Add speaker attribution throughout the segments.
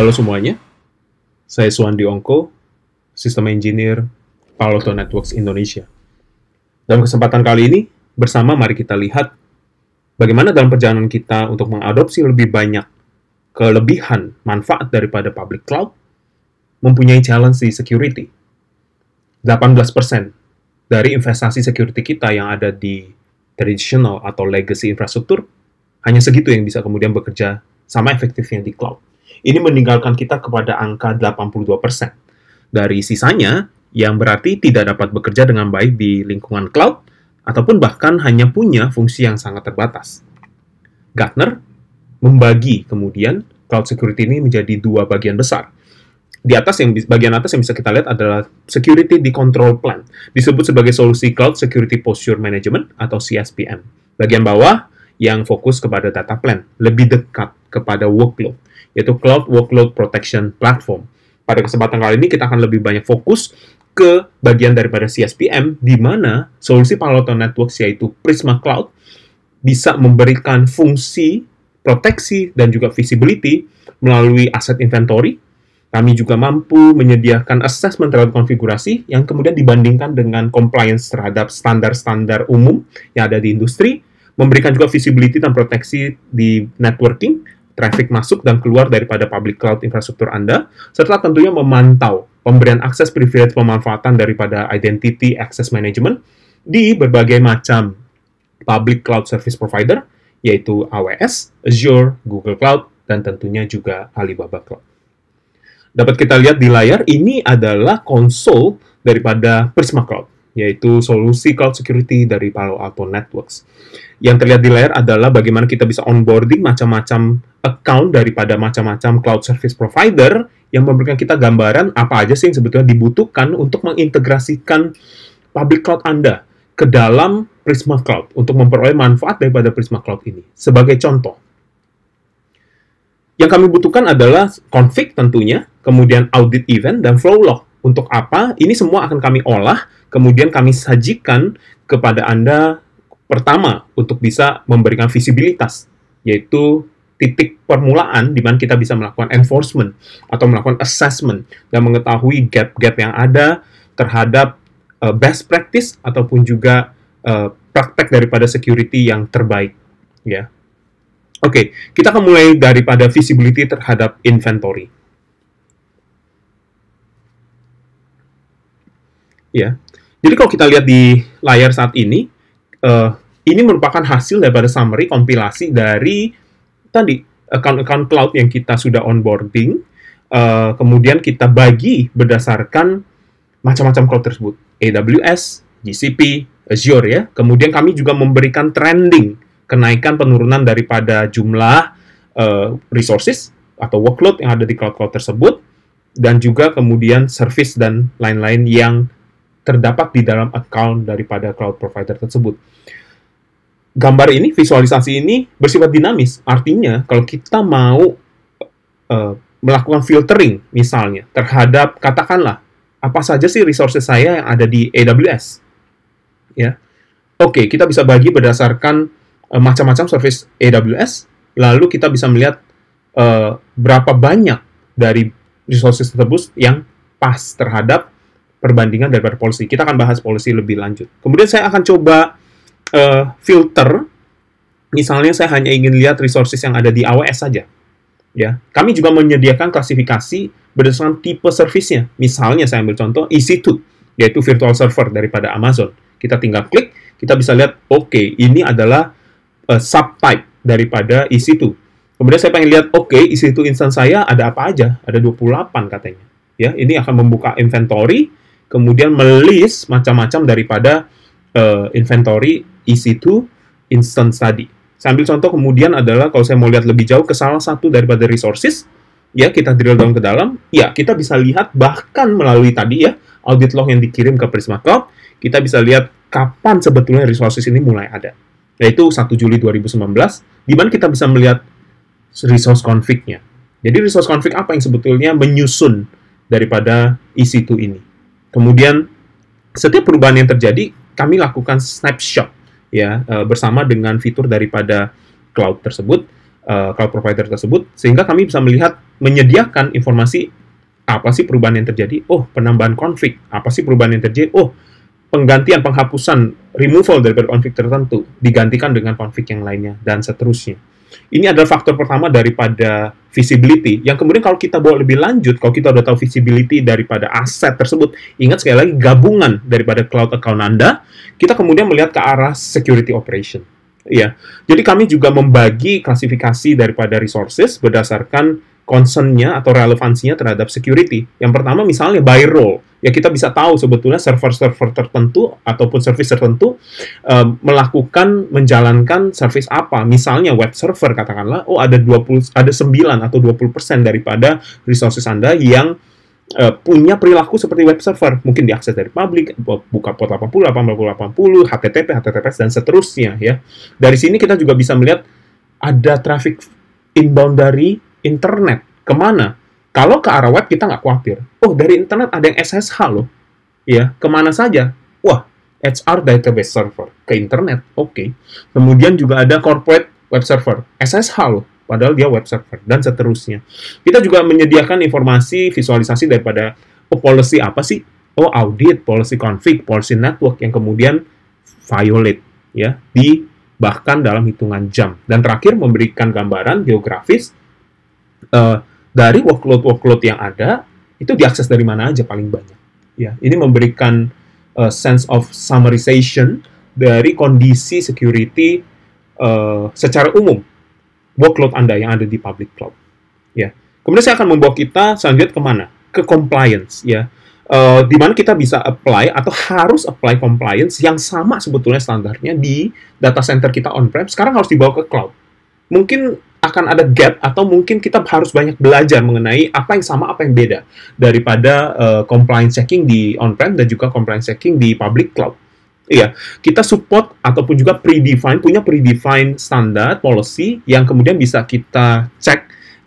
Speaker 1: Halo semuanya, saya Suwandi Ongko, Sistem Engineer Palo Alto Networks Indonesia. Dalam kesempatan kali ini, bersama mari kita lihat bagaimana dalam perjalanan kita untuk mengadopsi lebih banyak kelebihan manfaat daripada public cloud, mempunyai challenge di security. 18% dari investasi security kita yang ada di traditional atau legacy infrastruktur, hanya segitu yang bisa kemudian bekerja sama efektifnya di cloud. Ini meninggalkan kita kepada angka 82%. Dari sisanya, yang berarti tidak dapat bekerja dengan baik di lingkungan cloud, ataupun bahkan hanya punya fungsi yang sangat terbatas. Gartner membagi kemudian cloud security ini menjadi dua bagian besar. Di atas yang bagian atas yang bisa kita lihat adalah security di control plan, disebut sebagai solusi cloud security posture management atau CSPM. Bagian bawah yang fokus kepada data plan, lebih dekat kepada workload yaitu Cloud Workload Protection Platform. Pada kesempatan kali ini kita akan lebih banyak fokus ke bagian daripada CSPM di mana solusi Palo Alto Networks yaitu Prisma Cloud bisa memberikan fungsi proteksi dan juga visibility melalui aset inventory. Kami juga mampu menyediakan assessment terhadap konfigurasi yang kemudian dibandingkan dengan compliance terhadap standar-standar umum yang ada di industri, memberikan juga visibility dan proteksi di networking, traffic masuk dan keluar daripada public cloud infrastruktur Anda, serta tentunya memantau pemberian akses privilege pemanfaatan daripada identity access management di berbagai macam public cloud service provider, yaitu AWS, Azure, Google Cloud, dan tentunya juga Alibaba Cloud. Dapat kita lihat di layar, ini adalah konsol daripada Prisma Cloud yaitu solusi cloud security dari Palo Alto Networks. Yang terlihat di layar adalah bagaimana kita bisa onboarding macam-macam account daripada macam-macam cloud service provider yang memberikan kita gambaran apa aja sih yang sebetulnya dibutuhkan untuk mengintegrasikan public cloud Anda ke dalam Prisma Cloud untuk memperoleh manfaat daripada Prisma Cloud ini. Sebagai contoh, yang kami butuhkan adalah config tentunya, kemudian audit event, dan flow log untuk apa? Ini semua akan kami olah, kemudian kami sajikan kepada Anda pertama untuk bisa memberikan visibilitas, yaitu titik permulaan di mana kita bisa melakukan enforcement atau melakukan assessment dan mengetahui gap-gap yang ada terhadap uh, best practice ataupun juga uh, praktek daripada security yang terbaik ya. Oke, okay, kita akan mulai daripada visibility terhadap inventory. Ya. Jadi kalau kita lihat di layar saat ini, uh, ini merupakan hasil daripada summary kompilasi dari tadi account-account cloud yang kita sudah onboarding, uh, kemudian kita bagi berdasarkan macam-macam cloud tersebut, AWS, GCP, Azure ya. Kemudian kami juga memberikan trending kenaikan penurunan daripada jumlah uh, resources atau workload yang ada di cloud-cloud tersebut dan juga kemudian service dan lain-lain yang terdapat di dalam account daripada cloud provider tersebut. Gambar ini, visualisasi ini bersifat dinamis. Artinya, kalau kita mau uh, melakukan filtering misalnya terhadap katakanlah apa saja sih resources saya yang ada di AWS, ya, oke okay, kita bisa bagi berdasarkan uh, macam-macam service AWS, lalu kita bisa melihat uh, berapa banyak dari resources tersebut yang pas terhadap perbandingan daripada polisi, Kita akan bahas polisi lebih lanjut. Kemudian saya akan coba uh, filter. Misalnya saya hanya ingin lihat resources yang ada di AWS saja. Ya, kami juga menyediakan klasifikasi berdasarkan tipe servisnya. Misalnya saya ambil contoh EC2, yaitu virtual server daripada Amazon. Kita tinggal klik, kita bisa lihat, oke, okay, ini adalah uh, subtype daripada EC2. Kemudian saya pengen lihat, oke, e okay, EC2 instance saya ada apa aja? Ada 28 katanya. Ya, ini akan membuka inventory, kemudian melis macam-macam daripada uh, inventory EC2 instance tadi. Sambil contoh kemudian adalah kalau saya mau lihat lebih jauh ke salah satu daripada resources, ya kita drill down ke dalam, ya kita bisa lihat bahkan melalui tadi ya audit log yang dikirim ke Prisma Cloud, kita bisa lihat kapan sebetulnya resources ini mulai ada. Yaitu 1 Juli 2019, di mana kita bisa melihat resource config-nya. Jadi resource config apa yang sebetulnya menyusun daripada EC2 ini. Kemudian setiap perubahan yang terjadi kami lakukan snapshot ya uh, bersama dengan fitur daripada cloud tersebut, uh, cloud provider tersebut sehingga kami bisa melihat menyediakan informasi apa sih perubahan yang terjadi? Oh, penambahan konflik. Apa sih perubahan yang terjadi? Oh, penggantian penghapusan removal dari konflik tertentu digantikan dengan konflik yang lainnya dan seterusnya. Ini adalah faktor pertama daripada visibility. Yang kemudian kalau kita bawa lebih lanjut, kalau kita udah tahu visibility daripada aset tersebut, ingat sekali lagi gabungan daripada cloud account Anda, kita kemudian melihat ke arah security operation. Ya, jadi kami juga membagi klasifikasi daripada resources berdasarkan concernnya atau relevansinya terhadap security. Yang pertama misalnya by role, ya kita bisa tahu sebetulnya server-server tertentu ataupun service tertentu uh, melakukan menjalankan service apa. Misalnya web server katakanlah, oh ada 20 ada 9 atau 20% daripada resources Anda yang uh, punya perilaku seperti web server, mungkin diakses dari publik, buka port 80, 8080, HTTP, HTTPS dan seterusnya ya. Dari sini kita juga bisa melihat ada traffic inbound dari internet. Kemana? Kalau ke arah web kita nggak khawatir. Oh, dari internet ada yang SSH loh. Ya, kemana saja? Wah, HR database server. Ke internet, oke. Okay. Kemudian juga ada corporate web server. SSH loh, padahal dia web server. Dan seterusnya. Kita juga menyediakan informasi visualisasi daripada oh, policy apa sih? Oh, audit, policy config, policy network yang kemudian violate ya di bahkan dalam hitungan jam. Dan terakhir memberikan gambaran geografis Eh, dari workload workload yang ada itu diakses dari mana aja paling banyak. Ya, ini memberikan uh, sense of summarization dari kondisi security uh, secara umum workload Anda yang ada di public cloud. Ya. Kemudian saya akan membawa kita selanjutnya kemana? Ke compliance. Ya. Uh, di mana kita bisa apply atau harus apply compliance yang sama sebetulnya standarnya di data center kita on-prem, sekarang harus dibawa ke cloud. Mungkin akan ada gap atau mungkin kita harus banyak belajar mengenai apa yang sama apa yang beda daripada uh, compliance checking di on-prem dan juga compliance checking di public cloud. Iya, kita support ataupun juga predefined punya predefined standar policy yang kemudian bisa kita cek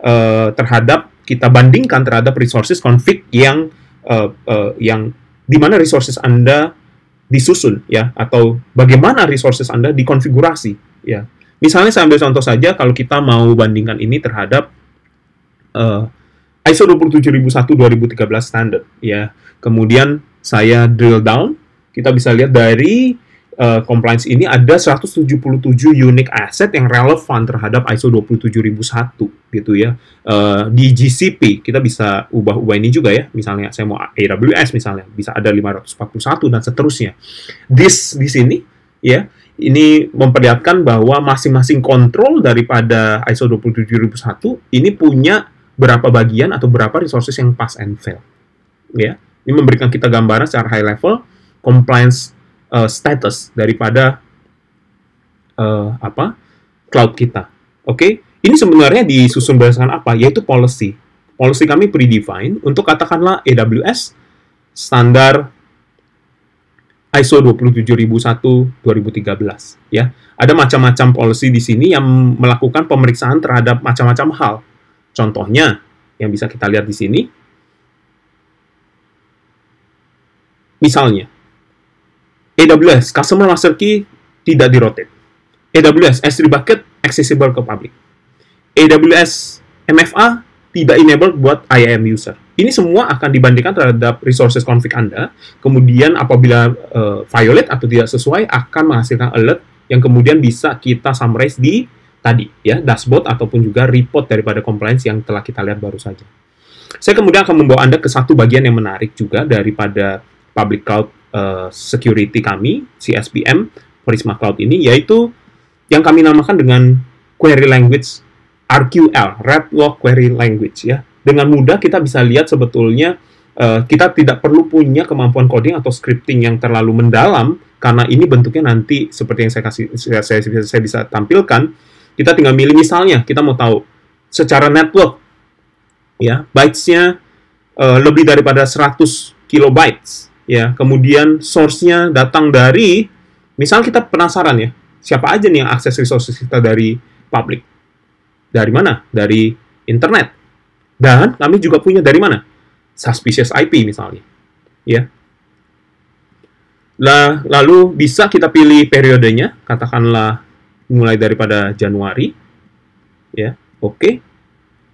Speaker 1: uh, terhadap kita bandingkan terhadap resources config yang uh, uh, yang di mana resources Anda disusun ya atau bagaimana resources Anda dikonfigurasi ya Misalnya saya ambil contoh saja kalau kita mau bandingkan ini terhadap uh, ISO 27001 2013 standar ya. Kemudian saya drill down, kita bisa lihat dari uh, compliance ini ada 177 unique asset yang relevan terhadap ISO 27001 gitu ya. Uh, di GCP kita bisa ubah-ubah ini juga ya. Misalnya saya mau AWS misalnya bisa ada 541 dan seterusnya. This di sini ya ini memperlihatkan bahwa masing-masing kontrol daripada ISO 27001 ini punya berapa bagian atau berapa resources yang pass and fail. Ya, ini memberikan kita gambaran secara high level compliance uh, status daripada uh, apa cloud kita. Oke, okay? ini sebenarnya disusun berdasarkan apa? Yaitu policy. Policy kami predefined untuk katakanlah AWS standar ISO 27001 2013 ya. Ada macam-macam policy di sini yang melakukan pemeriksaan terhadap macam-macam hal. Contohnya yang bisa kita lihat di sini misalnya AWS customer master key tidak rotate AWS S3 bucket accessible ke public. AWS MFA tidak enable buat IAM user. Ini semua akan dibandingkan terhadap resources config Anda. Kemudian apabila uh, eh, violate atau tidak sesuai akan menghasilkan alert yang kemudian bisa kita summarize di tadi ya dashboard ataupun juga report daripada compliance yang telah kita lihat baru saja. Saya kemudian akan membawa Anda ke satu bagian yang menarik juga daripada public cloud uh, security kami, CSPM, Prisma Cloud ini, yaitu yang kami namakan dengan query language RQL, Red Log Query Language ya dengan mudah kita bisa lihat sebetulnya uh, kita tidak perlu punya kemampuan coding atau scripting yang terlalu mendalam karena ini bentuknya nanti seperti yang saya kasih saya, saya, saya bisa tampilkan kita tinggal milih misalnya kita mau tahu secara network ya bytesnya uh, lebih daripada 100 kilobytes ya kemudian source-nya datang dari misal kita penasaran ya siapa aja nih yang akses resources kita dari public dari mana dari internet dan kami juga punya dari mana? Suspicious IP misalnya. Ya. Lalu bisa kita pilih periodenya, katakanlah mulai daripada Januari. Ya, oke. Okay.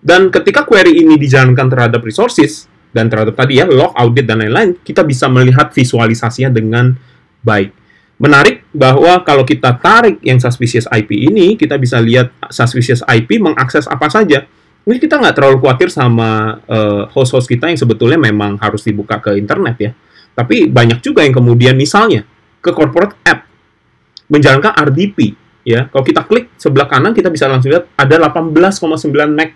Speaker 1: Dan ketika query ini dijalankan terhadap resources dan terhadap tadi ya log audit dan lain-lain, kita bisa melihat visualisasinya dengan baik. Menarik bahwa kalau kita tarik yang suspicious IP ini, kita bisa lihat suspicious IP mengakses apa saja mungkin kita nggak terlalu khawatir sama eh, host-host uh, kita yang sebetulnya memang harus dibuka ke internet ya. Tapi banyak juga yang kemudian misalnya ke corporate app menjalankan RDP ya. Kalau kita klik sebelah kanan kita bisa langsung lihat ada 18,9 meg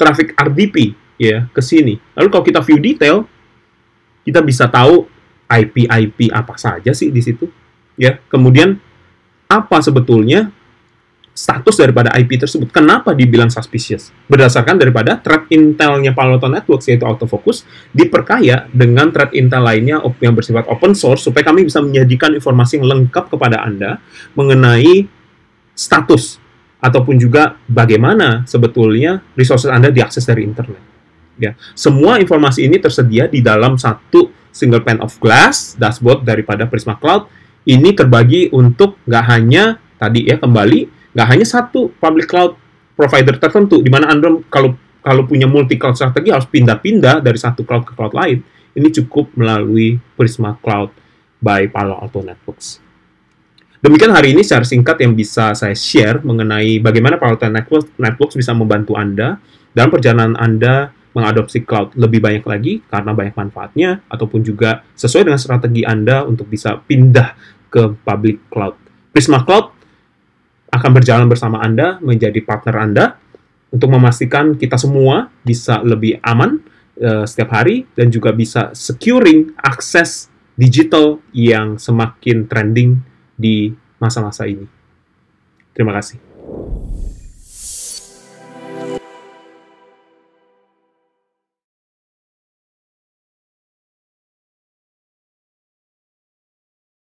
Speaker 1: traffic RDP ya ke sini. Lalu kalau kita view detail kita bisa tahu IP IP apa saja sih di situ ya. Kemudian apa sebetulnya status daripada IP tersebut. Kenapa dibilang suspicious? Berdasarkan daripada threat intelnya Palo Alto Networks yaitu autofocus diperkaya dengan threat intel lainnya yang bersifat open source supaya kami bisa menyajikan informasi yang lengkap kepada Anda mengenai status ataupun juga bagaimana sebetulnya resources Anda diakses dari internet. Ya, semua informasi ini tersedia di dalam satu single pane of glass dashboard daripada Prisma Cloud. Ini terbagi untuk nggak hanya tadi ya kembali nggak hanya satu public cloud provider tertentu, di mana Anda kalau kalau punya multi cloud strategi harus pindah-pindah dari satu cloud ke cloud lain. Ini cukup melalui Prisma Cloud by Palo Alto Networks. Demikian hari ini secara singkat yang bisa saya share mengenai bagaimana Palo Alto Networks, Networks bisa membantu Anda dalam perjalanan Anda mengadopsi cloud lebih banyak lagi karena banyak manfaatnya ataupun juga sesuai dengan strategi Anda untuk bisa pindah ke public cloud. Prisma Cloud akan berjalan bersama Anda, menjadi partner Anda, untuk memastikan kita semua bisa lebih aman uh, setiap hari dan juga bisa securing akses digital yang semakin trending di masa-masa ini. Terima kasih.